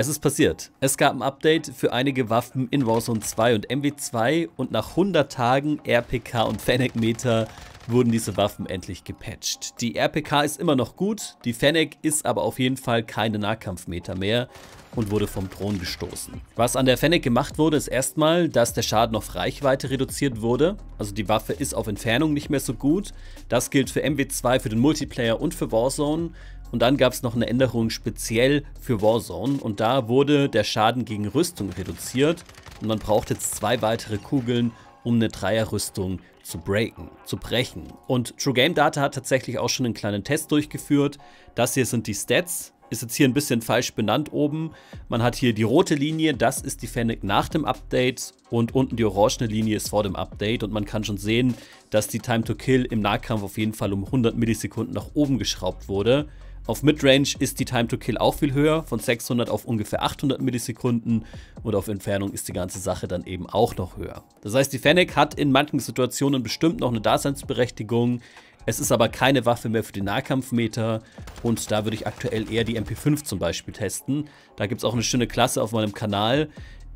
Es ist passiert. Es gab ein Update für einige Waffen in Warzone 2 und MW2 und nach 100 Tagen RPK und Fennec-Meter wurden diese Waffen endlich gepatcht. Die RPK ist immer noch gut, die Fennec ist aber auf jeden Fall keine Nahkampfmeter mehr und wurde vom Thron gestoßen. Was an der Fennec gemacht wurde, ist erstmal, dass der Schaden auf Reichweite reduziert wurde, also die Waffe ist auf Entfernung nicht mehr so gut. Das gilt für MW2, für den Multiplayer und für Warzone. Und dann gab es noch eine Änderung speziell für Warzone und da wurde der Schaden gegen Rüstung reduziert und man braucht jetzt zwei weitere Kugeln, um eine Dreierrüstung zu breaken, zu brechen. Und True Game Data hat tatsächlich auch schon einen kleinen Test durchgeführt. Das hier sind die Stats, ist jetzt hier ein bisschen falsch benannt oben. Man hat hier die rote Linie, das ist die Fennec nach dem Update und unten die orangene Linie ist vor dem Update und man kann schon sehen, dass die Time to Kill im Nahkampf auf jeden Fall um 100 Millisekunden nach oben geschraubt wurde. Auf Midrange ist die Time to Kill auch viel höher, von 600 auf ungefähr 800 Millisekunden und auf Entfernung ist die ganze Sache dann eben auch noch höher. Das heißt, die Fennec hat in manchen Situationen bestimmt noch eine Daseinsberechtigung, es ist aber keine Waffe mehr für den Nahkampfmeter und da würde ich aktuell eher die MP5 zum Beispiel testen. Da gibt es auch eine schöne Klasse auf meinem Kanal,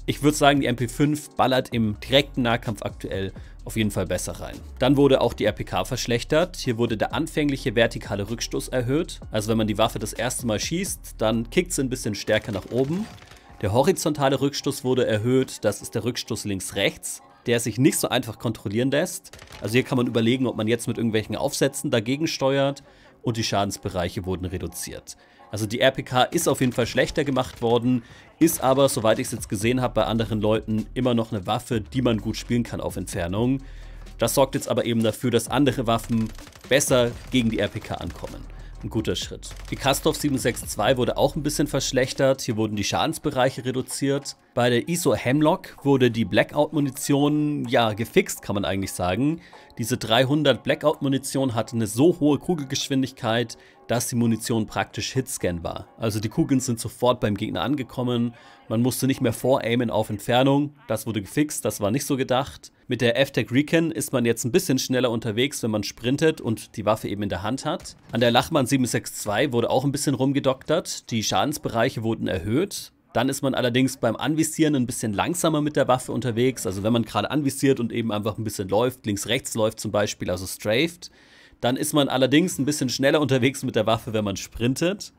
ich würde sagen, die MP5 ballert im direkten Nahkampf aktuell auf jeden Fall besser rein. Dann wurde auch die RPK verschlechtert. Hier wurde der anfängliche vertikale Rückstoß erhöht. Also wenn man die Waffe das erste Mal schießt, dann kickt sie ein bisschen stärker nach oben. Der horizontale Rückstoß wurde erhöht. Das ist der Rückstoß links-rechts der sich nicht so einfach kontrollieren lässt. Also hier kann man überlegen, ob man jetzt mit irgendwelchen Aufsätzen dagegen steuert und die Schadensbereiche wurden reduziert. Also die RPK ist auf jeden Fall schlechter gemacht worden, ist aber, soweit ich es jetzt gesehen habe, bei anderen Leuten immer noch eine Waffe, die man gut spielen kann auf Entfernung. Das sorgt jetzt aber eben dafür, dass andere Waffen besser gegen die RPK ankommen. Ein guter Schritt. Die Kastov 762 wurde auch ein bisschen verschlechtert, hier wurden die Schadensbereiche reduziert. Bei der ISO Hemlock wurde die Blackout-Munition, ja, gefixt, kann man eigentlich sagen. Diese 300 Blackout-Munition hatte eine so hohe Kugelgeschwindigkeit, dass die Munition praktisch Hitscan war. Also die Kugeln sind sofort beim Gegner angekommen, man musste nicht mehr voraimen auf Entfernung, das wurde gefixt, das war nicht so gedacht. Mit der F-Tech Recon ist man jetzt ein bisschen schneller unterwegs, wenn man sprintet und die Waffe eben in der Hand hat. An der Lachmann 762 wurde auch ein bisschen rumgedoktert, die Schadensbereiche wurden erhöht dann ist man allerdings beim Anvisieren ein bisschen langsamer mit der Waffe unterwegs. Also wenn man gerade anvisiert und eben einfach ein bisschen läuft, links-rechts läuft zum Beispiel, also strafed. Dann ist man allerdings ein bisschen schneller unterwegs mit der Waffe, wenn man sprintet.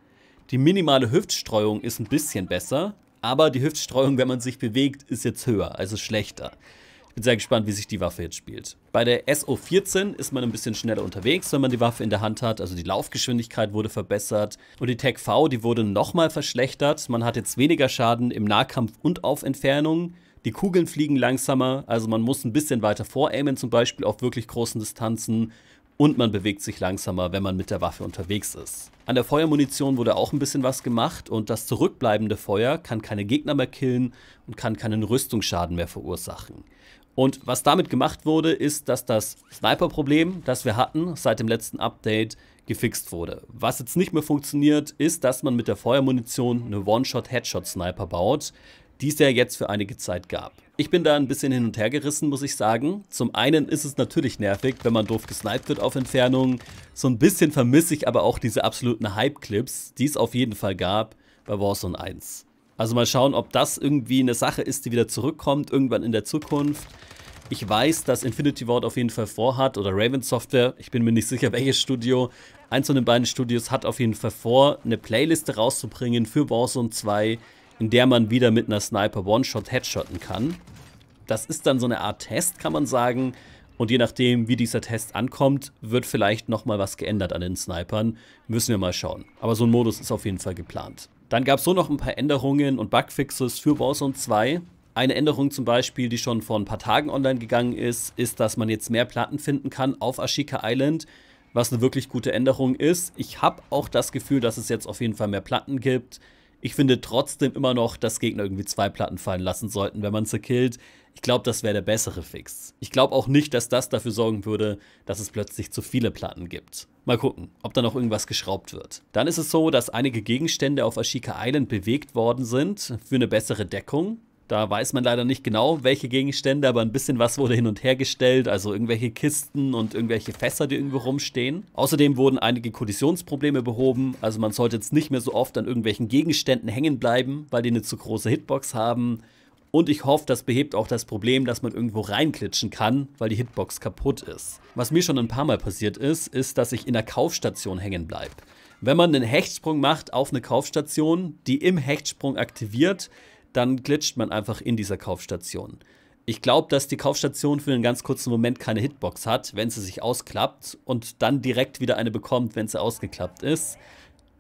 Die minimale Hüftstreuung ist ein bisschen besser, aber die Hüftstreuung, wenn man sich bewegt, ist jetzt höher, also schlechter. Bin sehr gespannt, wie sich die Waffe jetzt spielt. Bei der SO14 ist man ein bisschen schneller unterwegs, wenn man die Waffe in der Hand hat. Also die Laufgeschwindigkeit wurde verbessert. Und die Tech V, die wurde nochmal verschlechtert. Man hat jetzt weniger Schaden im Nahkampf und auf Entfernung. Die Kugeln fliegen langsamer, also man muss ein bisschen weiter voraimen, zum Beispiel auf wirklich großen Distanzen. Und man bewegt sich langsamer, wenn man mit der Waffe unterwegs ist. An der Feuermunition wurde auch ein bisschen was gemacht und das zurückbleibende Feuer kann keine Gegner mehr killen und kann keinen Rüstungsschaden mehr verursachen. Und was damit gemacht wurde, ist, dass das Sniper-Problem, das wir hatten seit dem letzten Update, gefixt wurde. Was jetzt nicht mehr funktioniert, ist, dass man mit der Feuermunition eine One-Shot-Headshot-Sniper baut die es ja jetzt für einige Zeit gab. Ich bin da ein bisschen hin und her gerissen, muss ich sagen. Zum einen ist es natürlich nervig, wenn man doof gesniped wird auf Entfernung. So ein bisschen vermisse ich aber auch diese absoluten Hype-Clips, die es auf jeden Fall gab bei Warzone 1. Also mal schauen, ob das irgendwie eine Sache ist, die wieder zurückkommt, irgendwann in der Zukunft. Ich weiß, dass Infinity Ward auf jeden Fall vorhat oder Raven Software, ich bin mir nicht sicher, welches Studio. Eins von den beiden Studios hat auf jeden Fall vor, eine Playliste rauszubringen für Warzone 2, in der man wieder mit einer Sniper One-Shot headshotten kann. Das ist dann so eine Art Test, kann man sagen. Und je nachdem, wie dieser Test ankommt, wird vielleicht nochmal was geändert an den Snipern. Müssen wir mal schauen. Aber so ein Modus ist auf jeden Fall geplant. Dann gab es so noch ein paar Änderungen und Bugfixes für Warzone 2. Eine Änderung zum Beispiel, die schon vor ein paar Tagen online gegangen ist, ist, dass man jetzt mehr Platten finden kann auf Ashika Island, was eine wirklich gute Änderung ist. Ich habe auch das Gefühl, dass es jetzt auf jeden Fall mehr Platten gibt. Ich finde trotzdem immer noch, dass Gegner irgendwie zwei Platten fallen lassen sollten, wenn man sie killt. Ich glaube, das wäre der bessere Fix. Ich glaube auch nicht, dass das dafür sorgen würde, dass es plötzlich zu viele Platten gibt. Mal gucken, ob da noch irgendwas geschraubt wird. Dann ist es so, dass einige Gegenstände auf Ashika Island bewegt worden sind für eine bessere Deckung. Da weiß man leider nicht genau, welche Gegenstände, aber ein bisschen was wurde hin und her gestellt, also irgendwelche Kisten und irgendwelche Fässer, die irgendwo rumstehen. Außerdem wurden einige Kollisionsprobleme behoben, also man sollte jetzt nicht mehr so oft an irgendwelchen Gegenständen hängen bleiben, weil die eine zu große Hitbox haben. Und ich hoffe, das behebt auch das Problem, dass man irgendwo reinklitschen kann, weil die Hitbox kaputt ist. Was mir schon ein paar Mal passiert ist, ist, dass ich in der Kaufstation hängen bleibe. Wenn man einen Hechtsprung macht auf eine Kaufstation, die im Hechtsprung aktiviert, dann glitscht man einfach in dieser Kaufstation. Ich glaube, dass die Kaufstation für einen ganz kurzen Moment keine Hitbox hat, wenn sie sich ausklappt und dann direkt wieder eine bekommt, wenn sie ausgeklappt ist.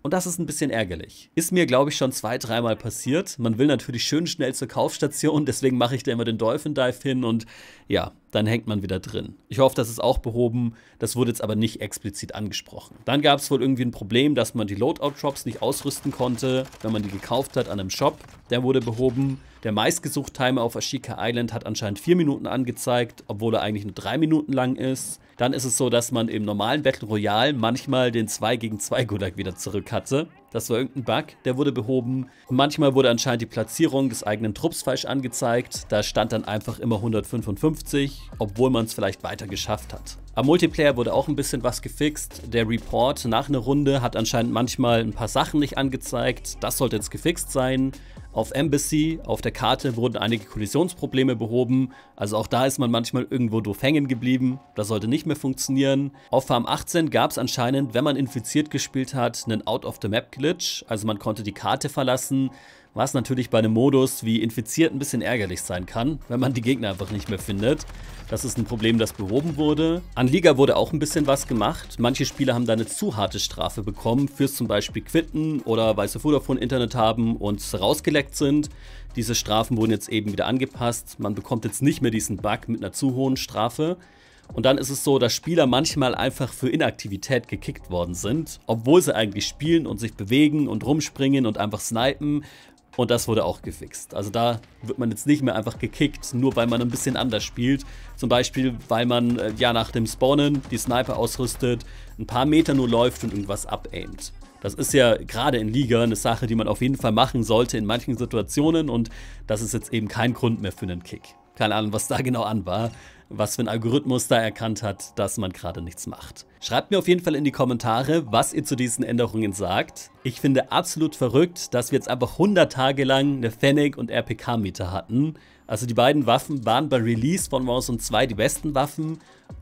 Und das ist ein bisschen ärgerlich. Ist mir, glaube ich, schon zwei, dreimal passiert. Man will natürlich schön schnell zur Kaufstation, deswegen mache ich da immer den Dolphin Dive hin und ja, dann hängt man wieder drin. Ich hoffe, das ist auch behoben. Das wurde jetzt aber nicht explizit angesprochen. Dann gab es wohl irgendwie ein Problem, dass man die loadout drops nicht ausrüsten konnte, wenn man die gekauft hat an einem Shop. Der wurde behoben. Der meistgesuchte Timer auf Ashika Island hat anscheinend vier Minuten angezeigt, obwohl er eigentlich nur drei Minuten lang ist. Dann ist es so, dass man im normalen Battle Royale manchmal den 2 gegen 2 Gulag wieder zurück hatte. Das war irgendein Bug, der wurde behoben. Manchmal wurde anscheinend die Platzierung des eigenen Trupps falsch angezeigt. Da stand dann einfach immer 155, obwohl man es vielleicht weiter geschafft hat. Am Multiplayer wurde auch ein bisschen was gefixt. Der Report nach einer Runde hat anscheinend manchmal ein paar Sachen nicht angezeigt. Das sollte jetzt gefixt sein. Auf Embassy, auf der Karte wurden einige Kollisionsprobleme behoben, also auch da ist man manchmal irgendwo doof hängen geblieben, das sollte nicht mehr funktionieren. Auf Farm 18 gab es anscheinend, wenn man infiziert gespielt hat, einen Out-of-the-Map-Glitch, also man konnte die Karte verlassen, was natürlich bei einem Modus wie Infiziert ein bisschen ärgerlich sein kann, wenn man die Gegner einfach nicht mehr findet. Das ist ein Problem, das behoben wurde. An Liga wurde auch ein bisschen was gemacht. Manche Spieler haben da eine zu harte Strafe bekommen, fürs zum Beispiel Quitten oder weil sie Vodafone Internet haben und rausgeleckt sind. Diese Strafen wurden jetzt eben wieder angepasst. Man bekommt jetzt nicht mehr diesen Bug mit einer zu hohen Strafe. Und dann ist es so, dass Spieler manchmal einfach für Inaktivität gekickt worden sind, obwohl sie eigentlich spielen und sich bewegen und rumspringen und einfach snipen, und das wurde auch gefixt. Also da wird man jetzt nicht mehr einfach gekickt, nur weil man ein bisschen anders spielt. Zum Beispiel, weil man äh, ja nach dem Spawnen die Sniper ausrüstet, ein paar Meter nur läuft und irgendwas abaimt. Das ist ja gerade in Liga eine Sache, die man auf jeden Fall machen sollte in manchen Situationen und das ist jetzt eben kein Grund mehr für einen Kick. Keine Ahnung, was da genau an war was für ein Algorithmus da erkannt hat, dass man gerade nichts macht. Schreibt mir auf jeden Fall in die Kommentare, was ihr zu diesen Änderungen sagt. Ich finde absolut verrückt, dass wir jetzt einfach 100 Tage lang eine Fennec und rpk meter hatten. Also die beiden Waffen waren bei Release von Warzone 2 die besten Waffen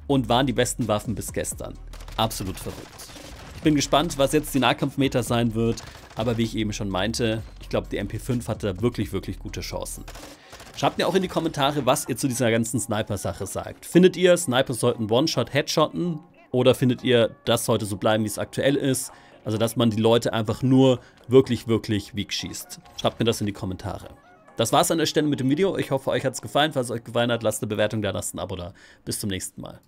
und waren die besten Waffen bis gestern. Absolut verrückt. Ich bin gespannt, was jetzt die Nahkampfmeter sein wird, aber wie ich eben schon meinte, ich glaube, die MP5 hatte wirklich, wirklich gute Chancen. Schreibt mir auch in die Kommentare, was ihr zu dieser ganzen Sniper-Sache sagt. Findet ihr, Sniper sollten One-Shot-Headshotten? Oder findet ihr, das sollte so bleiben, wie es aktuell ist? Also, dass man die Leute einfach nur wirklich, wirklich weak schießt. Schreibt mir das in die Kommentare. Das war's an der Stelle mit dem Video. Ich hoffe, euch hat's gefallen. Falls es euch gefallen hat, lasst eine Bewertung da, lasst ein Abo da. Bis zum nächsten Mal.